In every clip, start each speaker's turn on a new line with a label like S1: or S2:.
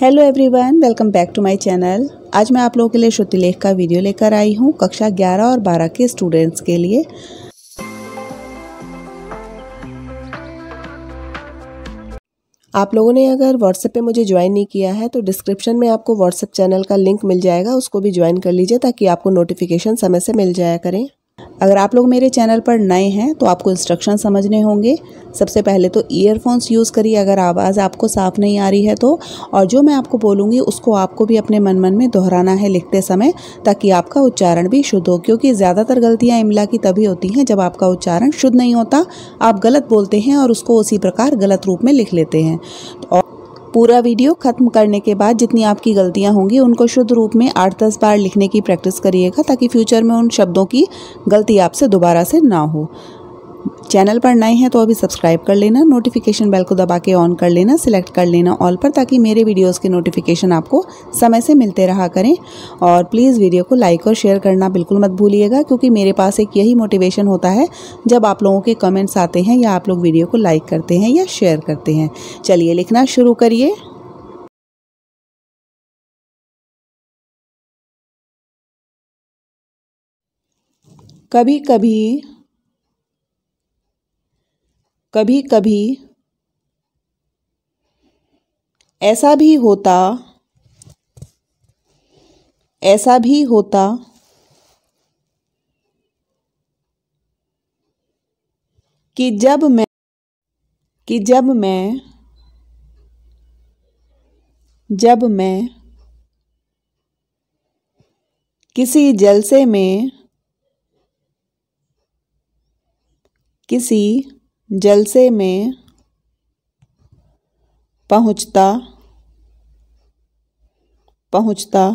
S1: hello everyone welcome back to my channel आज मैं आप लोगों के लिए श्रुति लेख का वीडियो लेकर आई हूँ कक्षा 11 और 12 के स्टूडेंट्स के लिए आप लोगों ने अगर व्हाट्सएप पे मुझे ज्वाइन नहीं किया है तो डिस्क्रिप्शन में आपको व्हाट्सएप चैनल का लिंक मिल जाएगा उसको भी ज्वाइन कर लीजिए ताकि आपको नोटिफिकेशन समय से मिल जाया करें अगर आप लोग मेरे चैनल पर नए हैं तो आपको इंस्ट्रक्शन समझने होंगे सबसे पहले तो ईयरफोन्स यूज़ करिए अगर आवाज़ आपको साफ़ नहीं आ रही है तो और जो मैं आपको बोलूँगी उसको आपको भी अपने मन मन में दोहराना है लिखते समय ताकि आपका उच्चारण भी शुद्ध हो क्योंकि ज़्यादातर गलतियाँ इमला की तभी होती हैं जब आपका उच्चारण शुद्ध नहीं होता आप गलत बोलते हैं और उसको उसी प्रकार गलत रूप में लिख लेते हैं तो और पूरा वीडियो ख़त्म करने के बाद जितनी आपकी गलतियां होंगी उनको शुद्ध रूप में आठ दस बार लिखने की प्रैक्टिस करिएगा ताकि फ्यूचर में उन शब्दों की गलती आपसे दोबारा से ना हो चैनल पर नए हैं तो अभी सब्सक्राइब कर लेना नोटिफिकेशन बेल को दबा के ऑन कर लेना सिलेक्ट कर लेना ऑल पर ताकि मेरे वीडियोस के नोटिफिकेशन आपको समय से मिलते रहा करें और प्लीज़ वीडियो को लाइक और शेयर करना बिल्कुल मत भूलिएगा क्योंकि मेरे पास एक यही मोटिवेशन होता है जब आप लोगों के कमेंट्स आते हैं या आप लोग वीडियो को लाइक करते हैं या शेयर करते हैं चलिए लिखना शुरू करिए कभी कभी कभी कभी ऐसा भी होता ऐसा भी होता कि जब मैं कि जब मैं जब मैं किसी जलसे में किसी जलसे में पहुंचता पहुंचता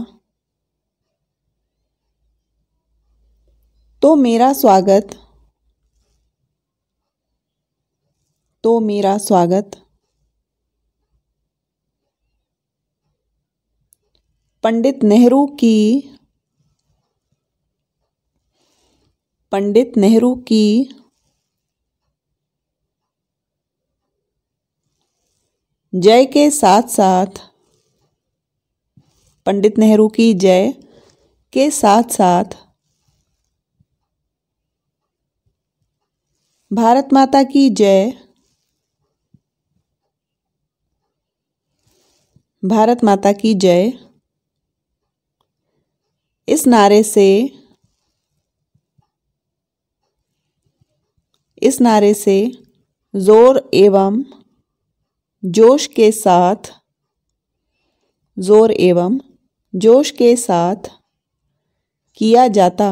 S1: तो मेरा स्वागत तो मेरा स्वागत पंडित नेहरू की पंडित नेहरू की जय के साथ साथ पंडित नेहरू की जय के साथ साथ भारत माता की जय भारत माता की जय इस नारे से इस नारे से जोर एवं जोश के साथ जोर एवं जोश के साथ किया जाता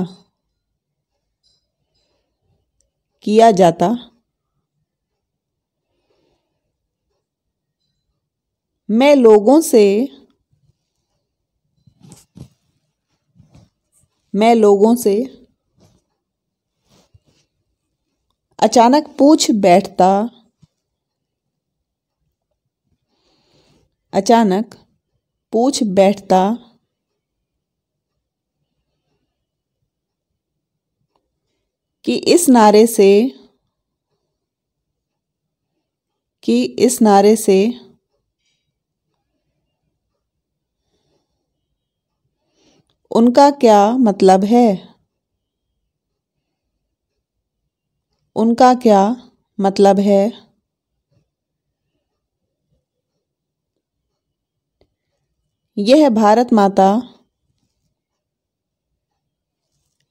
S1: किया जाता मैं लोगों से मैं लोगों से अचानक पूछ बैठता अचानक पूछ बैठता कि इस नारे से कि इस नारे से उनका क्या मतलब है उनका क्या मतलब है यह भारत माता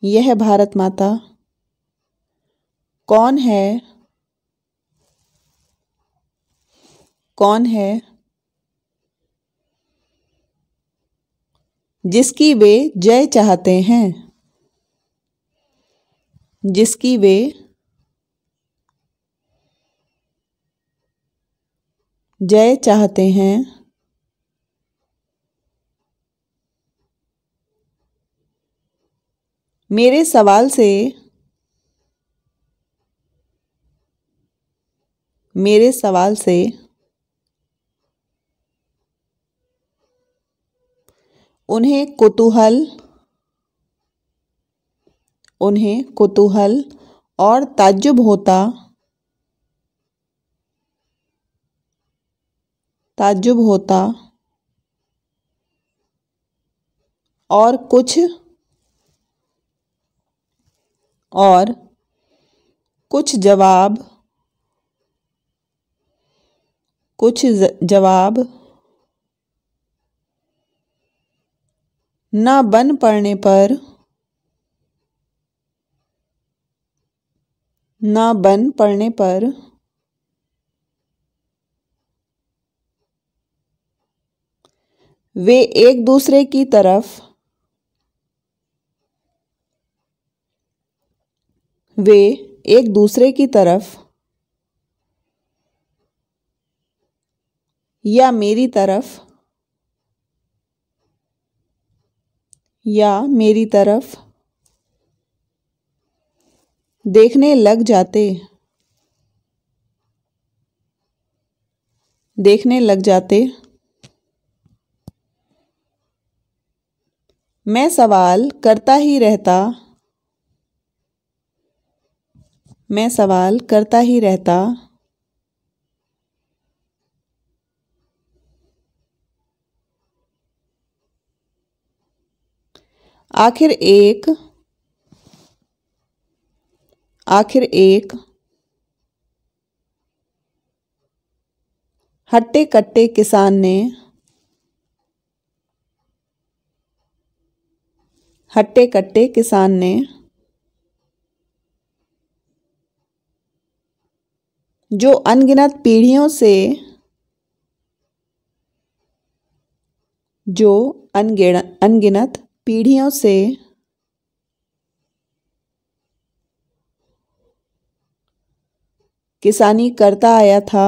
S1: यह भारत माता कौन है कौन है जिसकी वे जय चाहते हैं जिसकी वे जय चाहते हैं मेरे सवाल से मेरे सवाल से उन्हें कुतूहल उन्हें कुतूहल और ताज्जुब होता ताज्जुब होता और कुछ और कुछ जवाब कुछ जवाब न बन पड़ने पर न बन पड़ने पर वे एक दूसरे की तरफ वे एक दूसरे की तरफ या मेरी तरफ या मेरी तरफ देखने लग जाते देखने लग जाते मैं सवाल करता ही रहता मैं सवाल करता ही रहता आखिर एक आखिर एक हट्टे कट्टे किसान ने हट्टे कट्टे किसान ने जो अनगिनत पीढ़ियों से जो अनगिन अनगिनत पीढ़ियों से किसानी करता आया था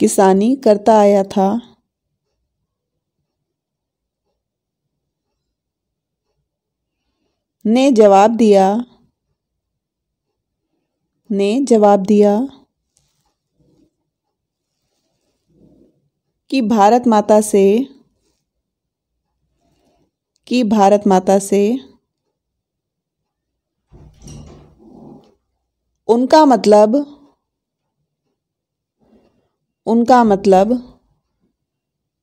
S1: किसानी करता आया था ने जवाब दिया ने जवाब दिया कि भारत माता से कि भारत माता से उनका मतलब उनका मतलब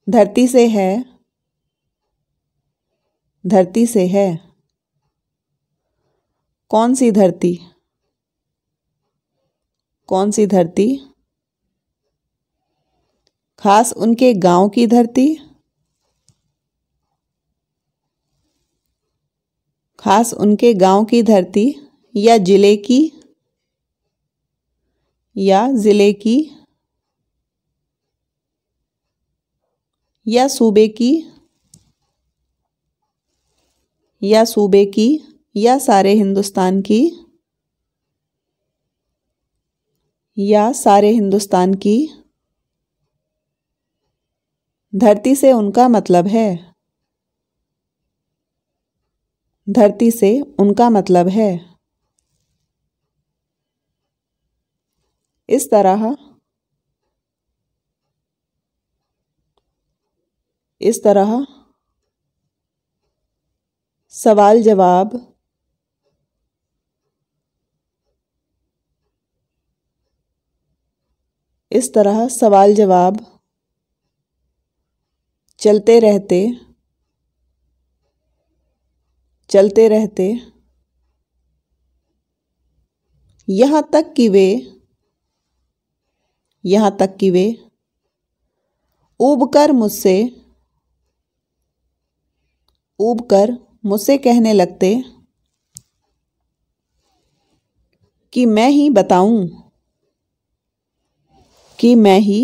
S1: धरती से है धरती से है कौन सी धरती कौन सी धरती खास उनके गांव की धरती खास उनके गांव की धरती या जिले की या जिले की या सूबे की या सूबे की या सारे हिंदुस्तान की या सारे हिंदुस्तान की धरती से उनका मतलब है धरती से उनका मतलब है इस तरह इस तरह सवाल जवाब इस तरह सवाल जवाब चलते रहते चलते रहते यहाँ तक कि वे यहाँ तक कि वे ऊब कर मुझसे ऊब कर मुझसे कहने लगते कि मैं ही बताऊं कि मैं ही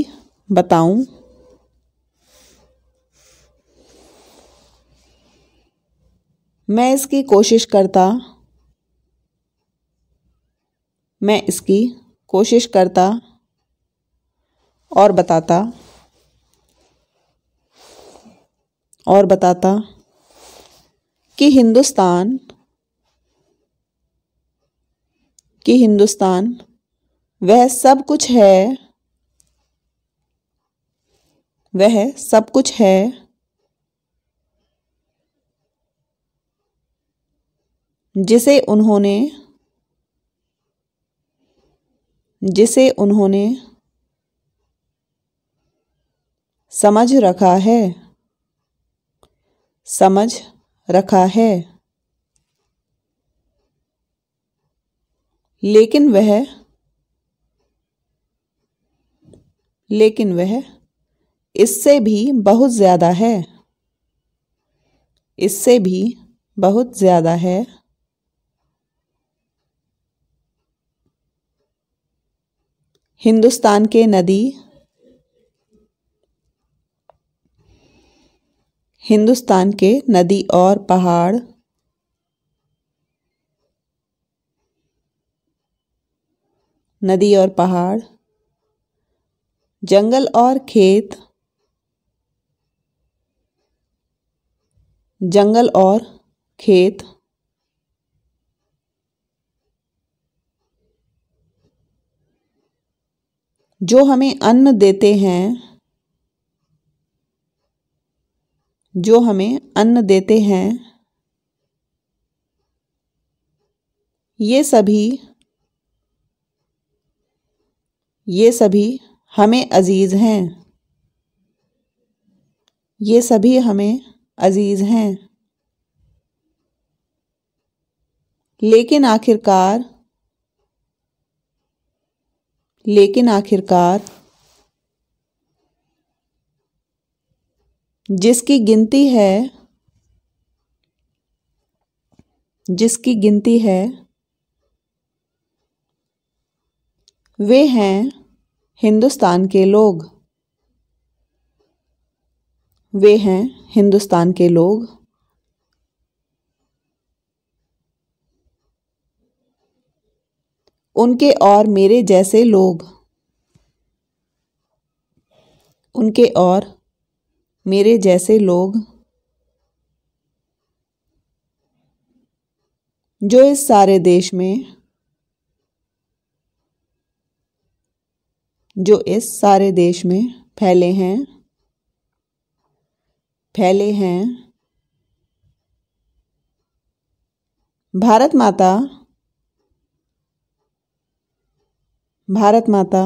S1: बताऊं मैं इसकी कोशिश करता मैं इसकी कोशिश करता और बताता और बताता कि हिंदुस्तान कि हिंदुस्तान वह सब कुछ है वह सब कुछ है जिसे उन्होंने जिसे उन्होंने समझ रखा है समझ रखा है लेकिन वह लेकिन वह इससे भी बहुत ज़्यादा है इससे भी बहुत ज़्यादा है हिंदुस्तान के नदी हिंदुस्तान के नदी और पहाड़ नदी और पहाड़ जंगल और खेत जंगल और खेत जो हमें अन्न देते हैं जो हमें अन्न देते हैं ये सभी ये सभी हमें अजीज़ हैं ये सभी हमें अजीज हैं लेकिन आखिरकार लेकिन आखिरकार जिसकी गिनती है जिसकी गिनती है वे हैं हिंदुस्तान के लोग वे हैं हिंदुस्तान के लोग उनके और मेरे जैसे लोग उनके और मेरे जैसे लोग जो इस सारे देश में जो इस सारे देश में फैले हैं फैले हैं भारत माता भारत माता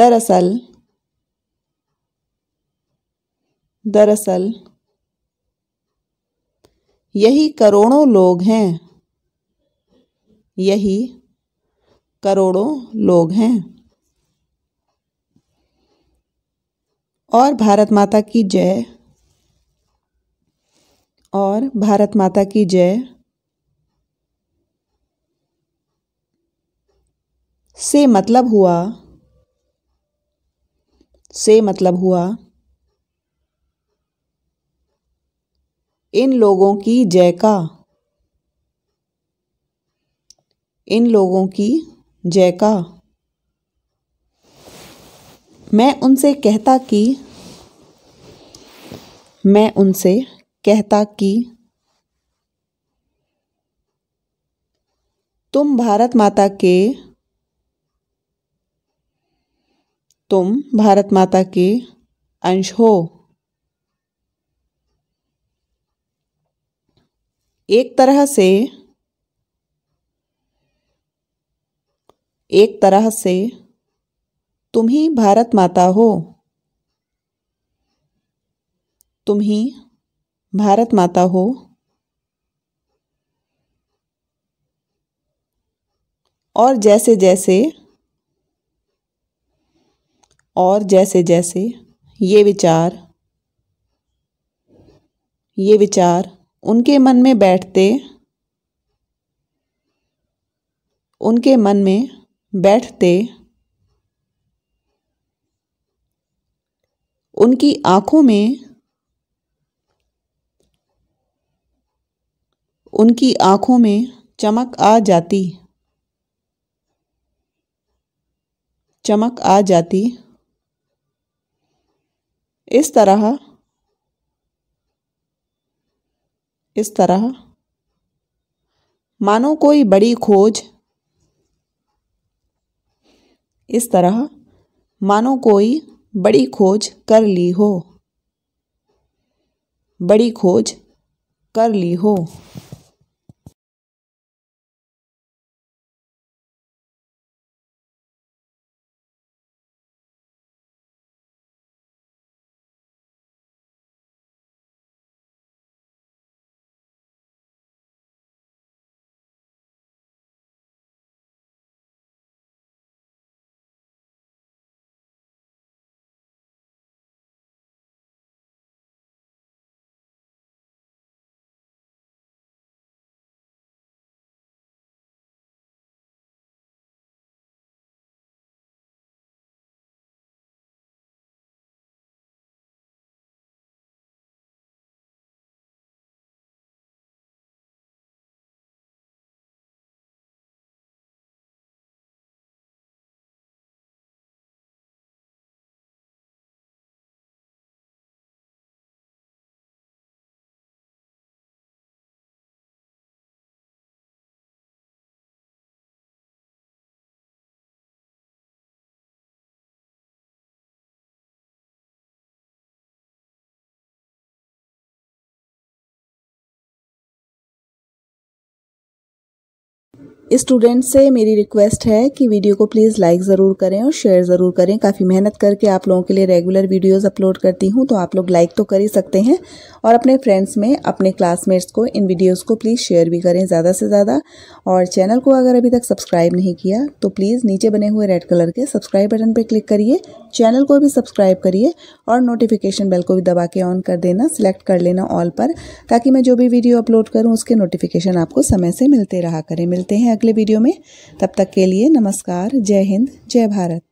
S1: दरअसल दरअसल यही करोड़ों लोग हैं यही करोड़ों लोग हैं और भारत माता की जय और भारत माता की जय से मतलब हुआ से मतलब हुआ इन लोगों की जय का इन लोगों की जय का मैं उनसे कहता कि मैं उनसे कहता कि तुम भारत माता के तुम भारत माता के अंश हो एक तरह से एक तरह से तुम ही भारत माता हो तुम ही भारत माता हो और जैसे जैसे और जैसे जैसे ये विचार ये विचार उनके मन में बैठते उनके मन में बैठते उनकी आंखों में उनकी आंखों में चमक आ जाती चमक आ जाती इस तरह इस तरह मानो कोई बड़ी खोज इस तरह मानो कोई बड़ी खोज कर ली हो बड़ी खोज कर ली हो स्टूडेंट से मेरी रिक्वेस्ट है कि वीडियो को प्लीज़ लाइक ज़रूर करें और शेयर ज़रूर करें काफ़ी मेहनत करके आप लोगों के लिए रेगुलर वीडियोस अपलोड करती हूं तो आप लोग लाइक तो कर ही सकते हैं और अपने फ्रेंड्स में अपने क्लासमेट्स को इन वीडियोस को प्लीज़ शेयर भी करें ज़्यादा से ज़्यादा और चैनल को अगर अभी तक सब्सक्राइब नहीं किया तो प्लीज़ नीचे बने हुए रेड कलर के सब्सक्राइब बटन पर क्लिक करिए चैनल को भी सब्सक्राइब करिए और नोटिफिकेशन बेल को भी दबा के ऑन कर देना सिलेक्ट कर लेना ऑल पर ताकि मैं जो भी वीडियो अपलोड करूँ उसके नोटिफिकेशन आपको समय से मिलते रहा करें मिलते हैं अगले वीडियो में तब तक के लिए नमस्कार जय हिंद जय भारत